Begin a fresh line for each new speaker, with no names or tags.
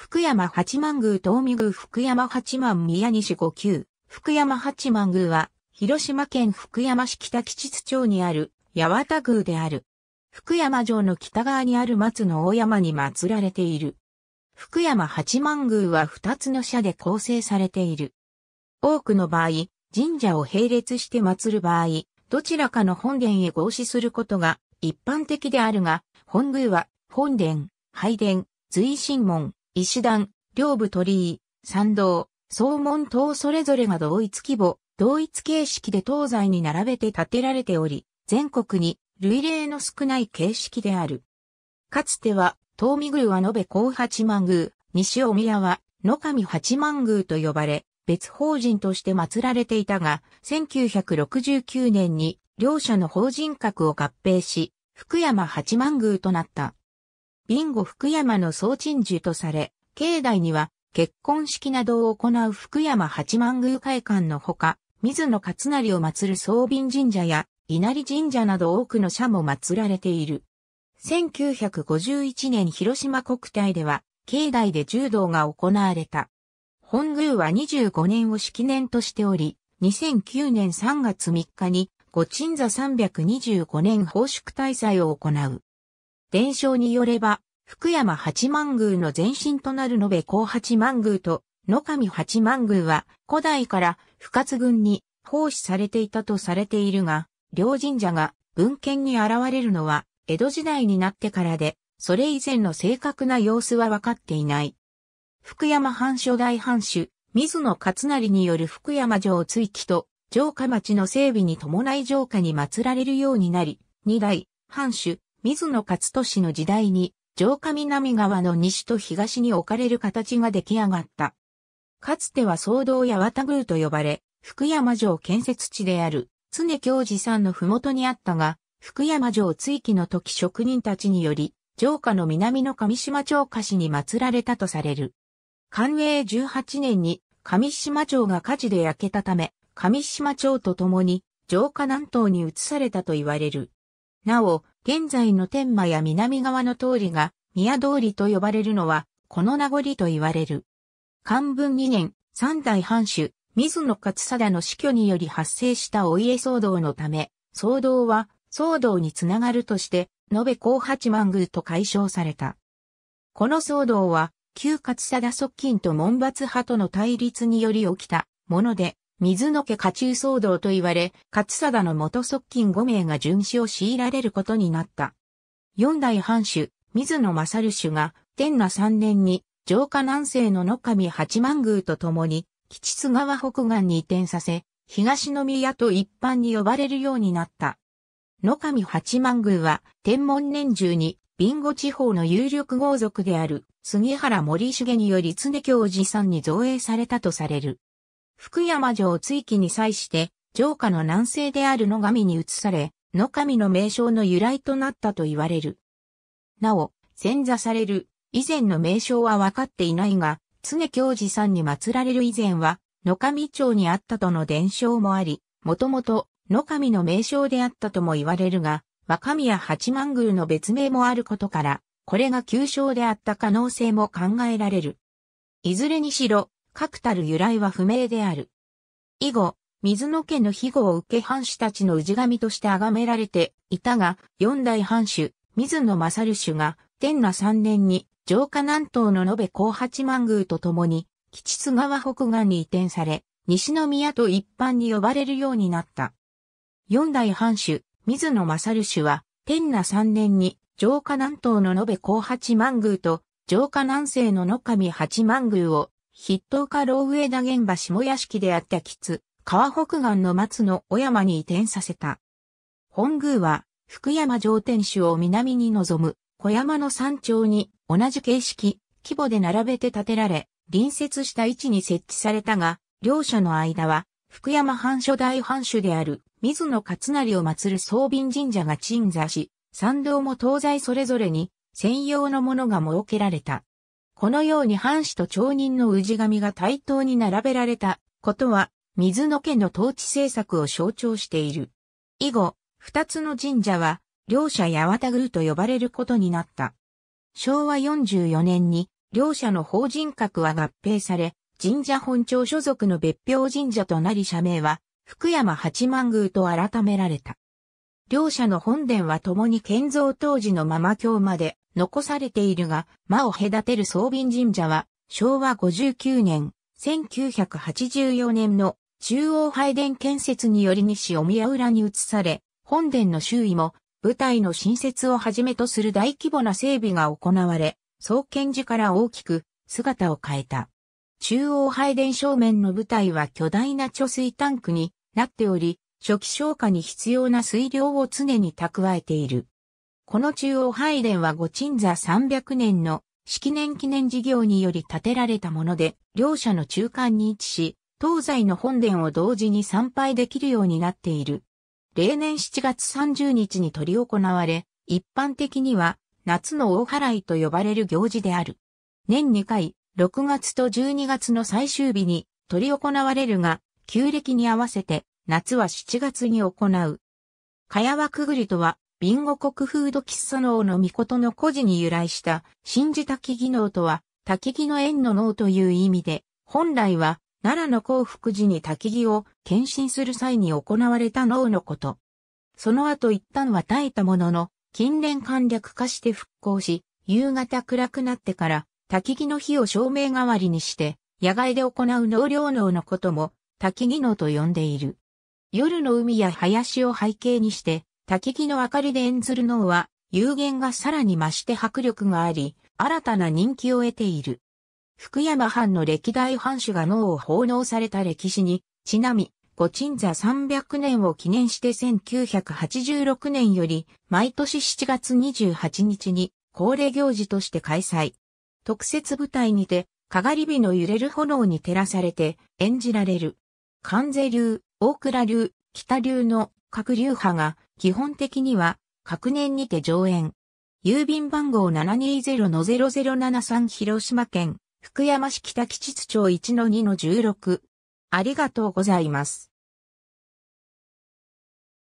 福山八幡宮東御宮福山八幡宮西五九、福山八幡宮は、広島県福山市北吉津町にある八幡宮である。福山城の北側にある松の大山に祀られている。福山八幡宮は二つの社で構成されている。多くの場合、神社を並列して祀る場合、どちらかの本殿へ合祀することが一般的であるが、本宮は本殿、拝殿、随神門、石段、両部鳥居、参道、総門等それぞれが同一規模、同一形式で東西に並べて建てられており、全国に類例の少ない形式である。かつては、東御宮は延べ高八幡宮、西尾宮は野上八幡宮と呼ばれ、別法人として祀られていたが、1969年に両者の法人格を合併し、福山八幡宮となった。ビンゴ福山の総鎮守とされ、境内には結婚式などを行う福山八幡宮会館のほか、水野勝成を祀る総便神社や稲荷神社など多くの社も祀られている。1951年広島国体では、境内で柔道が行われた。本宮は25年を式年としており、2009年3月3日に、御鎮座325年奉祝大祭を行う。伝承によれば、福山八幡宮の前身となる延べ甲八幡宮と野上八幡宮は古代から不活軍に奉仕されていたとされているが、両神社が文献に現れるのは江戸時代になってからで、それ以前の正確な様子は分かっていない。福山藩初代藩主、水野勝成による福山城追記と城下町の整備に伴い城下に祀られるようになり、二代、藩主、水野勝利の時代に、城下南側の西と東に置かれる形が出来上がった。かつては騒動や綿宮と呼ばれ、福山城建設地である、常京寺んの麓にあったが、福山城追記の時職人たちにより、城下の南の上島町下市に祀られたとされる。寛永18年に上島町が火事で焼けたため、上島町と共に城下南東に移されたと言われる。なお、現在の天満や南側の通りが宮通りと呼ばれるのは、この名残と言われる。漢文2年、三代藩主、水野勝貞の死去により発生したお家騒動のため、騒動は騒動につながるとして、延べ高八万宮と解消された。この騒動は、旧勝貞側近と門閥派との対立により起きたもので、水野家家中騒動と言われ、勝貞の元側近5名が巡視を強いられることになった。四代藩主、水野勝主が、天那3年に、城下南西の野上八幡宮と共に、吉津川北岸に移転させ、東宮と一般に呼ばれるようになった。野上八幡宮は、天文年中に、ビンゴ地方の有力豪族である、杉原森重により常教寺さんに造営されたとされる。福山城追記に際して、城下の南西である野上に移され、野上の名称の由来となったと言われる。なお、潜座される以前の名称は分かっていないが、常教授さんに祀られる以前は、野上町にあったとの伝承もあり、もともと野上の名称であったとも言われるが、若宮八幡宮の別名もあることから、これが旧称であった可能性も考えられる。いずれにしろ、確たる由来は不明である。以後、水野家の庇護を受け藩主たちの氏神として崇められていたが、四代藩主、水野正主が、天那三年に、城下南東の延べ高八万宮と共に、吉津川北岸に移転され、西宮と一般に呼ばれるようになった。四代藩主、水野正主は、天那三年に、城下南東の延べ高八万宮と、城下南西の野上八万宮を筆頭家老上田現場下屋敷であった吉、川北岸の松の小山に移転させた。本宮は、福山城天守を南に望む、小山の山頂に同じ形式、規模で並べて建てられ、隣接した位置に設置されたが、両者の間は、福山藩初代藩主である、水野勝成を祀る総瓶神社が鎮座し、参道も東西それぞれに、専用のものが設けられた。このように藩士と町人の氏神が対等に並べられたことは、水野家の統治政策を象徴している。以後、二つの神社は、両者八幡宮と呼ばれることになった。昭和44年に、両者の法人格は合併され、神社本庁所属の別表神社となり社名は、福山八幡宮と改められた。両者の本殿は共に建造当時のまま今日まで残されているが、間を隔てる総便神社は、昭和59年、1984年の中央拝殿建設により西お宮浦に移され、本殿の周囲も舞台の新設をはじめとする大規模な整備が行われ、創建時から大きく姿を変えた。中央拝殿正面の舞台は巨大な貯水タンクになっており、初期消火に必要な水量を常に蓄えている。この中央拝殿は御鎮座300年の式年記念事業により建てられたもので、両者の中間に位置し、東西の本殿を同時に参拝できるようになっている。例年7月30日に取り行われ、一般的には夏の大払いと呼ばれる行事である。年2回、6月と12月の最終日に取り行われるが、旧暦に合わせて夏は7月に行う。かやわくぐりとはビンゴ国風土喫茶能の御事の故事に由来した、神事滝技能とは、滝技の縁の能という意味で、本来は、奈良の幸福寺に滝技を献身する際に行われた能のこと。その後一旦は耐えたものの、近年簡略化して復興し、夕方暗くなってから、滝技の火を照明代わりにして、野外で行う能量能のことも、滝技能と呼んでいる。夜の海や林を背景にして、焚き木の明かりで演ずる脳は、有限がさらに増して迫力があり、新たな人気を得ている。福山藩の歴代藩主が脳を奉納された歴史に、ちなみ、御鎮座300年を記念して1986年より、毎年7月28日に、恒例行事として開催。特設舞台にて、かがり火の揺れる炎に照らされて演じられる。関税流、大倉流、北流の各流派が基本的には各年にて上演。郵便番号720-0073広島県福山市北吉津町1-2-16。ありがとうございます。